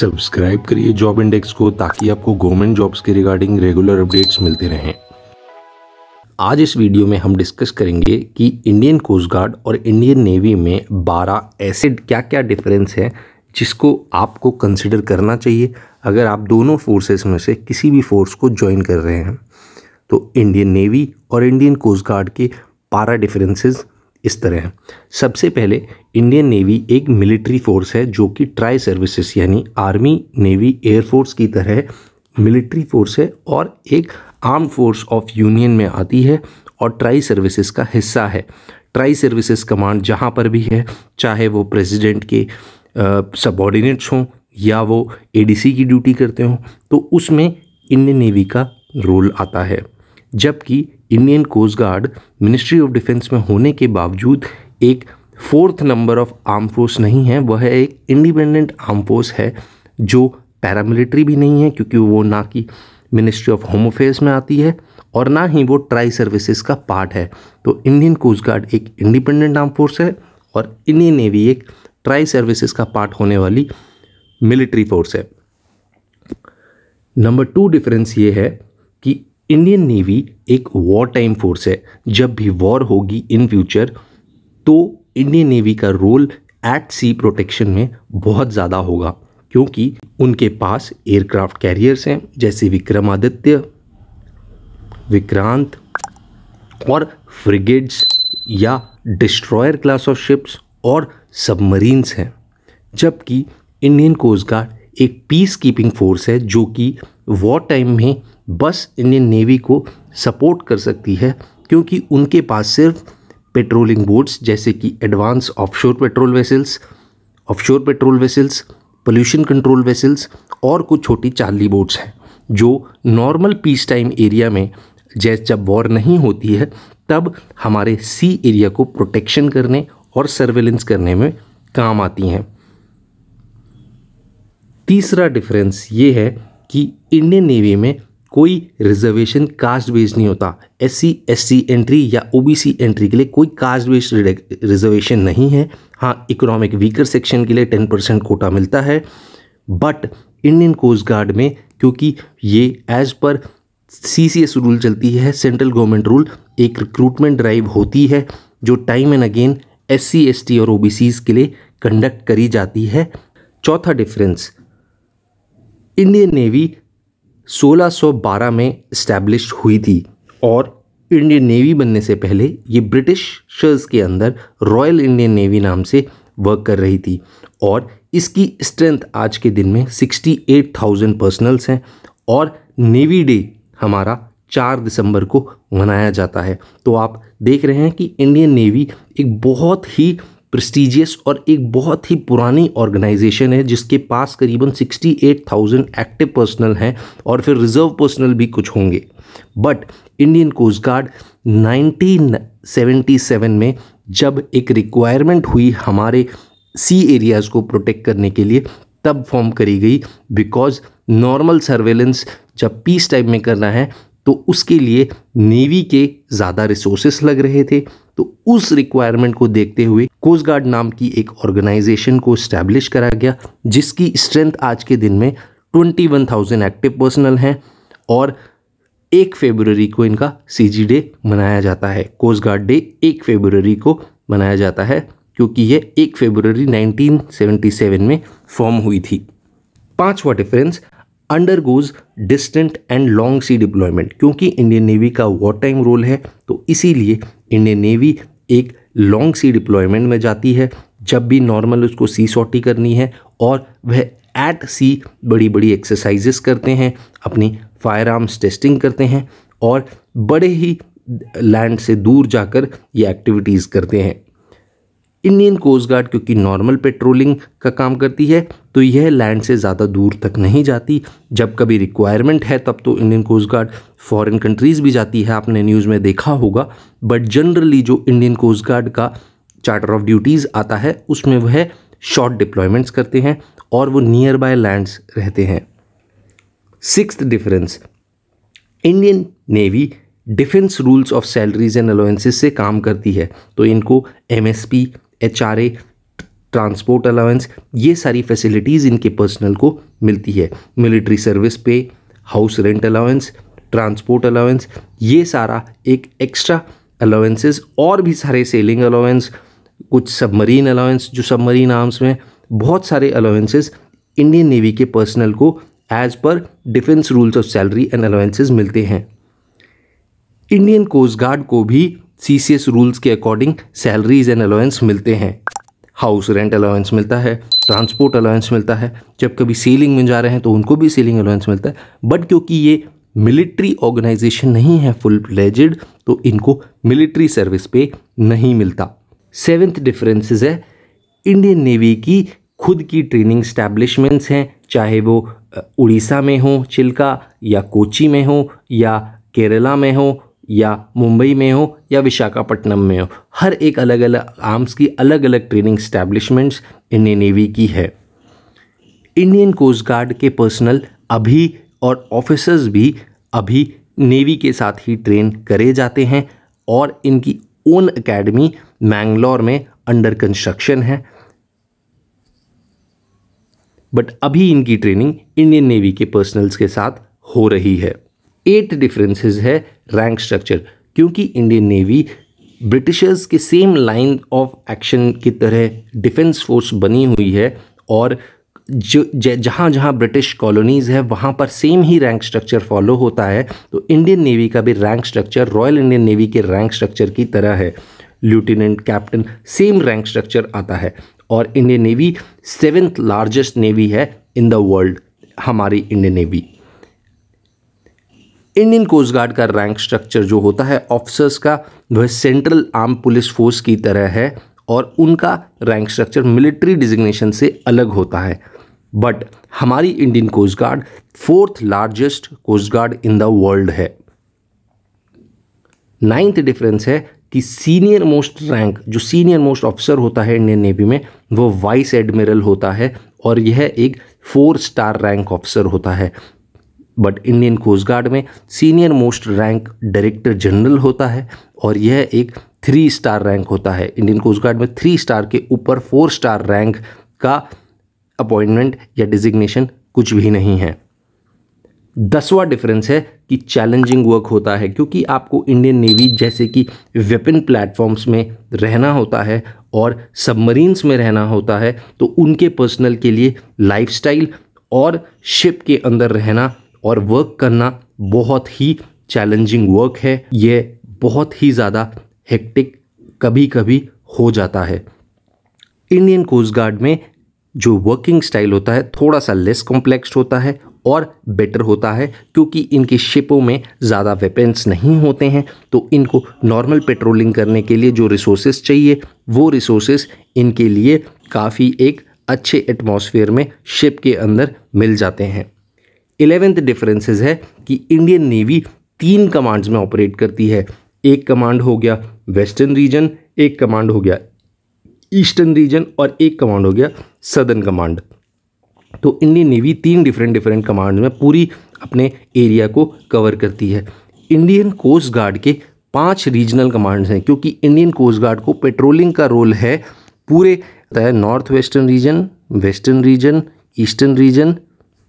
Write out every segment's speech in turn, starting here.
subscribe करिए job index को ताकि आपको गवर्नमेंट जॉब्स के रिगार्डिंग रेगुलर अपडेट्स मिलते रहें आज इस वीडियो में हम डिस्कस करेंगे कि इंडियन कोस्ट गार्ड और इंडियन नेवी में 12 ऐसे क्या क्या डिफरेंस है जिसको आपको कंसिडर करना चाहिए अगर आप दोनों फोर्सेस में से किसी भी फोर्स को ज्वाइन कर रहे हैं तो इंडियन नेवी और इंडियन कोस्ट गार्ड के बारह डिफरेंसेज इस तरह है सबसे पहले इंडियन नेवी एक मिलिट्री फोर्स है जो कि ट्राई सर्विसेज यानी आर्मी नेवी एयरफोर्स की तरह मिलिट्री फोर्स है और एक आर्म फोर्स ऑफ यूनियन में आती है और ट्राई सर्विसेज का हिस्सा है ट्राई सर्विसेज कमांड जहाँ पर भी है चाहे वो प्रेसिडेंट के सबॉर्डिनेट्स हों या वो एडीसी की ड्यूटी करते हों तो उसमें इंडियन नेवी का रोल आता है जबकि Indian coast guard ministry of defence में होने के बावजूद एक fourth number of arm force नहीं है वह एक इंडिपेंडेंट आर्म फोर्स है जो पैरामिलिट्री भी नहीं है क्योंकि वो ना कि मिनिस्ट्री ऑफ होम अफेयर्स में आती है और ना ही वो ट्राई सर्विसेज का पार्ट है तो इंडियन कोस्ट गार्ड एक इंडिपेंडेंट आर्म फोर्स है और इंडियन नेवी एक ट्राई सर्विसेज का पार्ट होने वाली मिलिट्री फोर्स है नंबर टू डिफरेंस ये है कि इंडियन नेवी एक वॉर टाइम फोर्स है जब भी वॉर होगी इन फ्यूचर तो इंडियन नेवी का रोल एट सी प्रोटेक्शन में बहुत ज़्यादा होगा क्योंकि उनके पास एयरक्राफ्ट कैरियर्स हैं जैसे विक्रमादित्य विक्रांत और फ्रिगेट्स या डिस्ट्रॉयर क्लास ऑफ शिप्स और सबमरीन्स हैं जबकि इंडियन कोस्ट गार्ड एक पीस कीपिंग फोर्स है जो कि वॉर टाइम में बस इंडियन नेवी को सपोर्ट कर सकती है क्योंकि उनके पास सिर्फ पेट्रोलिंग बोट्स जैसे कि advance offshore patrol vessels offshore patrol vessels pollution control vessels और कुछ छोटी चार्ली बोट्स हैं जो नॉर्मल पीस टाइम एरिया में जैसे जब वॉर नहीं होती है तब हमारे सी एरिया को प्रोटेक्शन करने और सर्वेलेंस करने में काम आती हैं तीसरा डिफरेंस ये है कि इंडियन नेवी में कोई रिजर्वेशन कास्ट बेस्ड नहीं होता S C S C entry या ओ बी सी एंट्री के लिए कोई कास्ट बेस्ड रिजर्वेशन नहीं है हाँ इकोनॉमिक वीकर सेक्शन के लिए टेन परसेंट कोटा मिलता है बट इंडियन कोस्ट गार्ड में क्योंकि ये एज पर सी सी एस रूल चलती है सेंट्रल गवर्नमेंट रूल एक रिक्रूटमेंट ड्राइव होती है जो time and again S C S T और ओ बी सीज़ के लिए कंडक्ट करी जाती है चौथा डिफरेंस इंडियन नेवी 1612 में इस्टेब्लिश हुई थी और इंडियन नेवी बनने से पहले ये ब्रिटिशर्स के अंदर रॉयल इंडियन नेवी नाम से वर्क कर रही थी और इसकी स्ट्रेंथ आज के दिन में 68,000 पर्सनल्स हैं और नेवी डे हमारा चार दिसंबर को मनाया जाता है तो आप देख रहे हैं कि इंडियन नेवी एक बहुत ही प्रेस्टिजियस और एक बहुत ही पुरानी ऑर्गेनाइजेशन है जिसके पास करीबन 68,000 एक्टिव पर्सनल हैं और फिर रिजर्व पर्सनल भी कुछ होंगे बट इंडियन कोस्ट गार्ड 1977 में जब एक रिक्वायरमेंट हुई हमारे सी एरियाज़ को प्रोटेक्ट करने के लिए तब फॉर्म करी गई बिकॉज नॉर्मल सर्वेलेंस जब पीस टाइम में करना है तो उसके लिए नेवी के ज़्यादा रिसोर्सेस लग रहे थे तो उस रिक्वायरमेंट को देखते हुए कोस्ट गार्ड नाम की एक ऑर्गेनाइजेशन को स्टैब्लिश करा गया जिसकी स्ट्रेंथ आज के दिन में twenty one thousand active personnel हैं और एक फेबररी को इनका सी डे मनाया जाता है कोस्ट गार्ड डे एक फेबररी को मनाया जाता है क्योंकि यह एक फेबररी 1977 में फॉर्म हुई थी पांचवा difference undergoes distant and long sea deployment क्योंकि इंडियन नेवी का वॉर टाइम रोल है तो इसीलिए इंडियन नेवी एक लॉन्ग सी डिप्लॉयमेंट में जाती है जब भी नॉर्मल उसको सी सॉटी करनी है और वह एट सी बड़ी बड़ी एक्सरसाइजेस करते हैं अपनी फायर आर्म्स टेस्टिंग करते हैं और बड़े ही लैंड से दूर जाकर ये एक्टिविटीज़ करते हैं इंडियन कोस्ट गार्ड क्योंकि नॉर्मल पेट्रोलिंग का काम करती है तो यह लैंड से ज़्यादा दूर तक नहीं जाती जब कभी रिक्वायरमेंट है तब तो Indian coast guard foreign countries भी जाती है आपने न्यूज़ में देखा होगा बट जनरली जो इंडियन कोस्ट गार्ड का चार्टर ऑफ ड्यूटीज़ आता है उसमें वह शॉर्ट डिप्लॉयमेंट्स करते हैं और वो नियर बाय लैंड्स रहते हैं six difference Indian navy defence rules of salaries and allowances से काम करती है तो इनको एमएसपी एच ट्रांसपोर्ट अलाउंस ये सारी फैसिलिटीज़ इनके पर्सनल को मिलती है military service pay house rent allowance transport allowance ये सारा एक एक्स्ट्रा अलाउंसेस और भी सारे सेलिंग अलाउंस कुछ सबमरीन अलाउंस जो सबमरीन आर्म्स में बहुत सारे अलाउंसेस इंडियन नेवी के पर्सनल को एज पर defence rules of salary and allowances मिलते हैं इंडियन कोस्ट गार्ड को भी सी सी एस रूल्स के अकॉर्डिंग सैलरीज एंड अलाउंस मिलते हैं हाउस रेंट अलाउंस मिलता है ट्रांसपोर्ट अलाउंस मिलता है जब कभी सेलिंग में जा रहे हैं तो उनको भी सेलिंग अलाउंस मिलता है बट क्योंकि ये मिलिट्री ऑर्गेनाइजेशन नहीं है फुल फ्लेजड तो इनको मिलिट्री सर्विस पे नहीं मिलता सेवेंथ डिफरेंसेस है इंडियन नेवी की खुद की ट्रेनिंग स्टैब्लिशमेंट्स हैं चाहे वो उड़ीसा में हो चिल्का या कोची में हो या केरला में हो या मुंबई में हो या विशाखापट्टनम में हो हर एक अलग अलग आर्म्स की अलग अलग ट्रेनिंग स्टैब्लिशमेंट्स इंडियन नेवी की है इंडियन कोस्ट गार्ड के पर्सनल अभी और ऑफिसर्स भी अभी नेवी के साथ ही ट्रेन करे जाते हैं और इनकी ओन एकेडमी मैंगलोर में अंडर कंस्ट्रक्शन है बट अभी इनकी ट्रेनिंग इंडियन नेवी के पर्सनल्स के साथ हो रही है एट डिफरेंसेस है रैंक स्ट्रक्चर क्योंकि इंडियन नेवी ब्रिटिशर्स के सेम लाइन ऑफ एक्शन की तरह डिफेंस फोर्स बनी हुई है और जो जहाँ जहाँ ब्रिटिश कॉलोनीज़ है वहाँ पर सेम ही रैंक स्ट्रक्चर फॉलो होता है तो इंडियन नेवी का भी rank structure royal Indian navy के रैंक स्ट्रक्चर की तरह है lieutenant captain same rank structure आता है और Indian navy seventh largest navy है इन द वर्ल्ड हमारी Indian navy Indian coast guard का रैंक स्ट्रक्चर जो होता है ऑफिसर्स का वह सेंट्रल आर्म पुलिस फोर्स की तरह है और उनका रैंक स्ट्रक्चर मिलिट्री डिजिग्नेशन से अलग होता है बट हमारी Indian coast guard fourth largest coast guard in the world है नाइन्थ डिफरेंस है कि सीनियर मोस्ट रैंक जो सीनियर मोस्ट ऑफिसर होता है इंडियन नेवी में वो वाइस एडमिरल होता है और यह एक फोर स्टार रैंक ऑफिसर होता है बट इंडियन कोस्ट गार्ड में senior most rank director general होता है और यह एक थ्री स्टार रैंक होता है इंडियन कोस्ट गार्ड में थ्री स्टार के ऊपर फोर स्टार रैंक का अपॉइंटमेंट या डिजिग्नेशन कुछ भी नहीं है दसवां डिफरेंस है कि चैलेंजिंग वर्क होता है क्योंकि आपको इंडियन नेवी जैसे कि वेपन प्लेटफॉर्म्स में रहना होता है और सबमरीन्स में रहना होता है तो उनके पर्सनल के लिए लाइफस्टाइल और शिप के अंदर रहना और वर्क करना बहुत ही चैलेंजिंग वर्क है ये बहुत ही ज़्यादा हेक्टिक कभी कभी हो जाता है इंडियन कोस्ट गार्ड में जो वर्किंग स्टाइल होता है थोड़ा सा लेस कॉम्प्लेक्स होता है और बेटर होता है क्योंकि इनकी शिपों में ज़्यादा वेपन्स नहीं होते हैं तो इनको नॉर्मल पेट्रोलिंग करने के लिए जो रिसोर्सेज चाहिए वो रिसोर्सेस इनके लिए काफ़ी एक अच्छे एटमॉस्फेयर में शिप के अंदर मिल जाते हैं इलेवेंथ डिफरेंसेस है कि इंडियन नेवी तीन कमांड्स में ऑपरेट करती है एक कमांड हो गया वेस्टर्न रीजन एक कमांड हो गया ईस्टर्न रीजन और एक कमांड हो गया सदर्न कमांड तो इंडियन नेवी तीन डिफरेंट डिफरेंट कमांड में पूरी अपने एरिया को कवर करती है इंडियन कोस्ट गार्ड के पांच रीजनल कमांड्स हैं क्योंकि इंडियन कोस्ट गार्ड को पेट्रोलिंग का रोल है पूरे north western region western region eastern region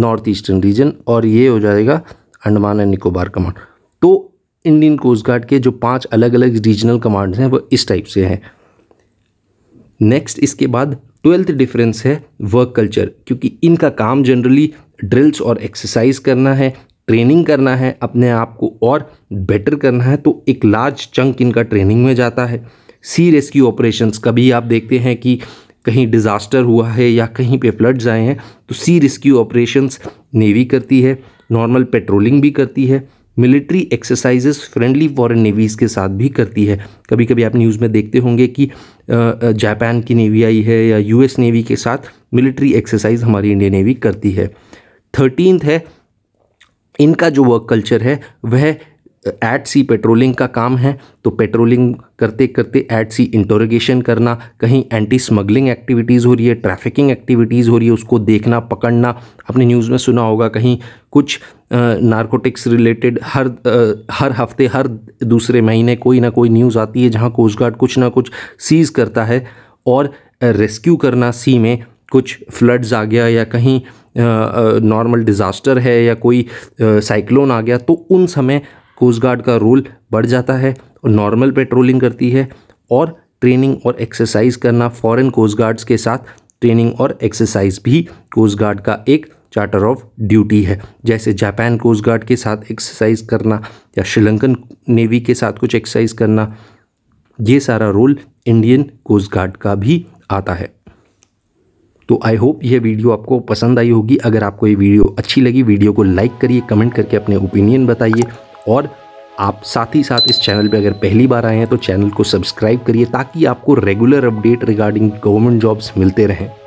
north eastern region और ये हो जाएगा अंडमान एंड निकोबार कमांड तो इंडियन कोस्ट गार्ड के जो पांच अलग अलग रीजनल कमांड्स हैं वो इस टाइप से हैं नेक्स्ट इसके बाद ट्वेल्थ डिफरेंस है वर्क कल्चर क्योंकि इनका काम जनरली ड्रिल्स और एक्सरसाइज करना है ट्रेनिंग करना है अपने आप को और बेटर करना है तो एक लार्ज चंक इनका ट्रेनिंग में जाता है सी रेस्क्यू ऑपरेशंस कभी आप देखते हैं कि कहीं डिज़ास्टर हुआ है या कहीं पे फ्लड्स आए हैं तो सी रेस्क्यू ऑपरेशंस नेवी करती है नॉर्मल पेट्रोलिंग भी करती है military exercises friendly foreign navies के साथ भी करती है कभी कभी आप न्यूज़ में देखते होंगे कि जापान की नेवी आई है या यूएस नेवी के साथ मिलिट्री एक्सरसाइज हमारी इंडियन नेवी करती है थर्टीनथ है इनका जो वर्क कल्चर है वह एट सी पेट्रोलिंग का काम है तो पेट्रोलिंग करते करते एट सी इंटोरोगेशन करना कहीं एंटी स्मगलिंग एक्टिविटीज़ हो रही है ट्रैफिकिंग एक्टिविटीज़ हो रही है उसको देखना पकड़ना आपने न्यूज़ में सुना होगा कहीं कुछ नारकोटिक्स रिलेटेड हर हर हफ्ते हर दूसरे महीने कोई ना कोई न्यूज़ आती है जहाँ कोस्ट गार्ड कुछ ना कुछ सीज़ करता है और रेस्क्यू करना सी में कुछ फ्लड्स आ गया या कहीं नॉर्मल डिज़ास्टर है या कोई साइक्लोन आ गया तो उन समय कोस्ट गार्ड का रोल बढ़ जाता है और नॉर्मल पेट्रोलिंग करती है और ट्रेनिंग और एक्सरसाइज करना फॉरेन कोस्ट गार्ड्स के साथ ट्रेनिंग और एक्सरसाइज भी कोस्ट गार्ड का एक चार्टर ऑफ ड्यूटी है जैसे जापान कोस्ट गार्ड के साथ एक्सरसाइज करना या श्रीलंकन नेवी के साथ कुछ एक्सरसाइज करना ये सारा रोल इंडियन कोस्ट गार्ड का भी आता है तो आई होप यह वीडियो आपको पसंद आई होगी अगर आपको ये वीडियो अच्छी लगी वीडियो को लाइक करिए कमेंट करके अपने ओपिनियन बताइए और आप साथ ही साथ इस चैनल पे अगर पहली बार आए हैं तो चैनल को सब्सक्राइब करिए ताकि आपको regular update regarding government jobs मिलते रहें